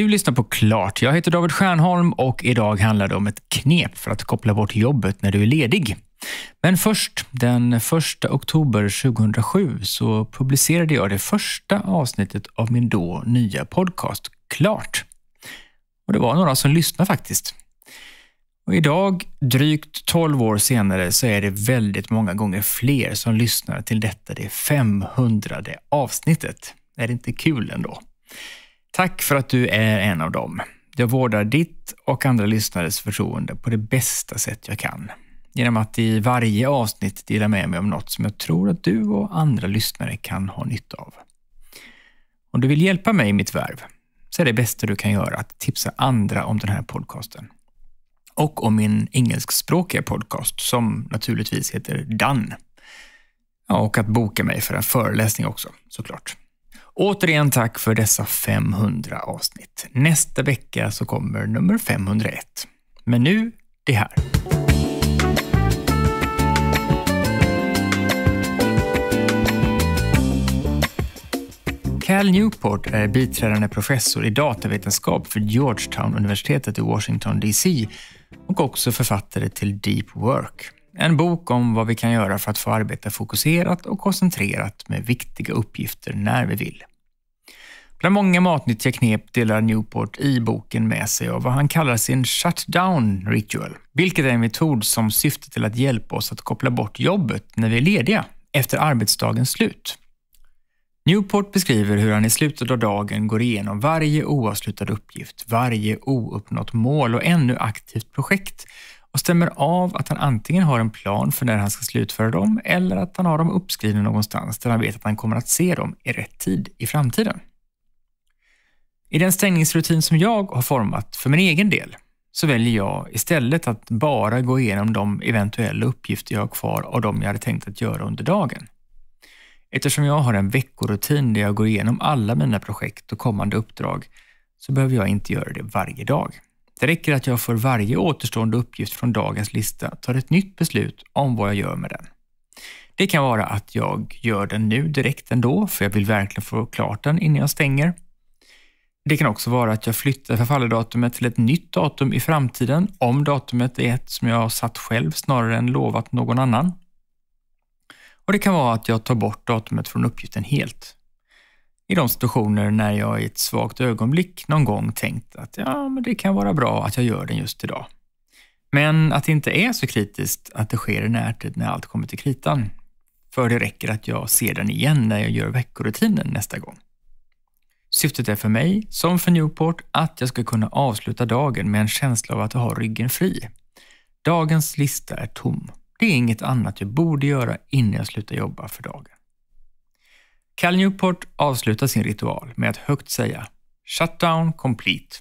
Du lyssnar på Klart. Jag heter David Stjernholm och idag handlar det om ett knep för att koppla bort jobbet när du är ledig. Men först, den 1 oktober 2007 så publicerade jag det första avsnittet av min då nya podcast Klart. Och det var några som lyssnade faktiskt. Och idag, drygt 12 år senare, så är det väldigt många gånger fler som lyssnar till detta det 500 avsnittet. Är det inte kul ändå? Tack för att du är en av dem. Jag vårdar ditt och andra lyssnares förtroende på det bästa sätt jag kan. Genom att i varje avsnitt dela med mig om något som jag tror att du och andra lyssnare kan ha nytta av. Om du vill hjälpa mig i mitt värv så är det bästa du kan göra att tipsa andra om den här podcasten. Och om min engelskspråkiga podcast som naturligtvis heter Dan. Ja, och att boka mig för en föreläsning också såklart. Återigen tack för dessa 500 avsnitt. Nästa vecka så kommer nummer 501. Men nu, det här. Cal Newport är biträdande professor i datavetenskap för Georgetown-universitetet i Washington DC och också författare till Deep Work. En bok om vad vi kan göra för att få arbeta fokuserat och koncentrerat med viktiga uppgifter när vi vill. Bland många matnyttiga knep delar Newport i boken med sig av vad han kallar sin shutdown ritual, vilket är en metod som syftar till att hjälpa oss att koppla bort jobbet när vi är lediga efter arbetsdagens slut. Newport beskriver hur han i slutet av dagen går igenom varje oavslutad uppgift, varje ouppnått mål och ännu aktivt projekt och stämmer av att han antingen har en plan för när han ska slutföra dem eller att han har dem uppskrivna någonstans där han vet att han kommer att se dem i rätt tid i framtiden. I den stängningsrutin som jag har format för min egen del så väljer jag istället att bara gå igenom de eventuella uppgifter jag har kvar av de jag hade tänkt att göra under dagen. Eftersom jag har en veckorutin där jag går igenom alla mina projekt och kommande uppdrag så behöver jag inte göra det varje dag. Det räcker att jag för varje återstående uppgift från dagens lista tar ett nytt beslut om vad jag gör med den. Det kan vara att jag gör den nu direkt ändå, för jag vill verkligen få klart den innan jag stänger. Det kan också vara att jag flyttar förfalledatumet till ett nytt datum i framtiden om datumet är ett som jag har satt själv snarare än lovat någon annan. Och Det kan vara att jag tar bort datumet från uppgiften helt i de situationer när jag i ett svagt ögonblick någon gång tänkt att ja, men det kan vara bra att jag gör den just idag. Men att det inte är så kritiskt att det sker i närtid när allt kommer till kritan. För det räcker att jag ser den igen när jag gör veckorutinen nästa gång. Syftet är för mig, som för Newport, att jag ska kunna avsluta dagen med en känsla av att ha ryggen fri. Dagens lista är tom. Det är inget annat jag borde göra innan jag slutar jobba för dagen. Cal Newport avslutar sin ritual med att högt säga “Shutdown complete”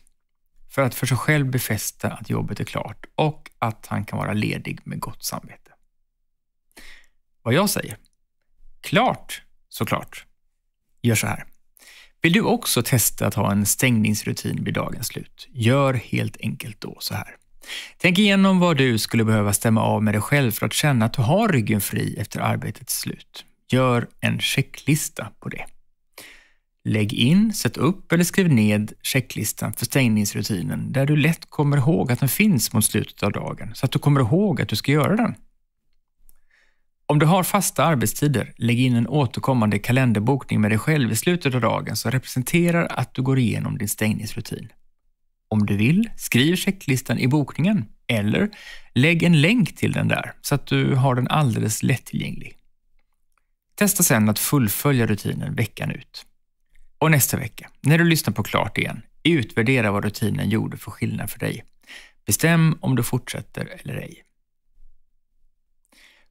för att för sig själv befästa att jobbet är klart och att han kan vara ledig med gott samvete. Vad jag säger? Klart, såklart. Gör så här. Vill du också testa att ha en stängningsrutin vid dagens slut? Gör helt enkelt då så här. Tänk igenom vad du skulle behöva stämma av med dig själv för att känna att du har ryggen fri efter arbetets slut. Gör en checklista på det. Lägg in, sätt upp eller skriv ned checklistan för stängningsrutinen där du lätt kommer ihåg att den finns mot slutet av dagen så att du kommer ihåg att du ska göra den. Om du har fasta arbetstider, lägg in en återkommande kalenderbokning med dig själv i slutet av dagen som representerar att du går igenom din stängningsrutin. Om du vill, skriv checklistan i bokningen eller lägg en länk till den där så att du har den alldeles lättillgänglig. Testa sedan att fullfölja rutinen veckan ut. Och nästa vecka, när du lyssnar på klart igen, utvärdera vad rutinen gjorde för skillnad för dig. Bestäm om du fortsätter eller ej.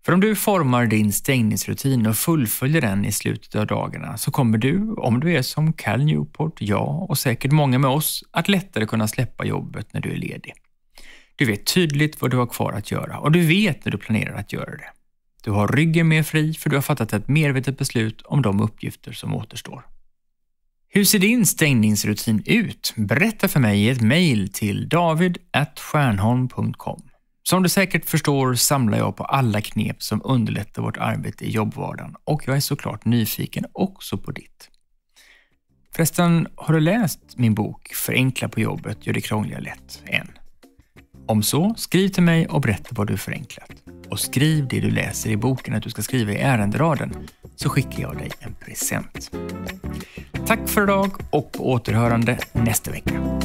För om du formar din stängningsrutin och fullföljer den i slutet av dagarna så kommer du, om du är som Cal Newport, jag och säkert många med oss, att lättare kunna släppa jobbet när du är ledig. Du vet tydligt vad du har kvar att göra och du vet när du planerar att göra det. Du har ryggen mer fri för du har fattat ett medvetet beslut om de uppgifter som återstår. Hur ser din stängningsrutin ut? Berätta för mig i ett mejl till david.stjernholm.com. Som du säkert förstår samlar jag på alla knep som underlättar vårt arbete i jobbvardagen och jag är såklart nyfiken också på ditt. Förresten, har du läst min bok Förenkla på jobbet gör det krångliga lätt än? Om så, skriv till mig och berätta vad du förenklat och skriv det du läser i boken att du ska skriva i ärenderaden så skickar jag dig en present. Tack för idag och på återhörande nästa vecka.